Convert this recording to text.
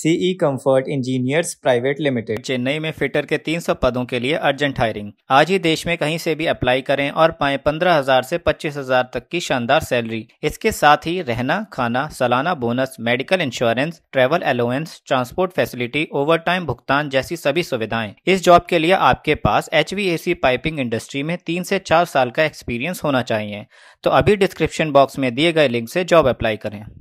CE comfort engineers private limited Chennai में fitter के 300 पदों के लिए अर्जेंट हायरिंग आज ही देश में कहीं से भी अप्लाई करें और पाए पंद्रह हजार ऐसी पच्चीस हजार तक की शानदार सैलरी इसके साथ ही रहना खाना सालाना bonus medical insurance travel allowance transport facility overtime भुगतान जैसी सभी सुविधाएं इस जॉब के लिए आपके पास एच पाइपिंग इंडस्ट्री में तीन ऐसी चार साल का एक्सपीरियंस होना चाहिए तो अभी डिस्क्रिप्शन बॉक्स में दिए गए लिंक ऐसी जॉब अप्लाई करें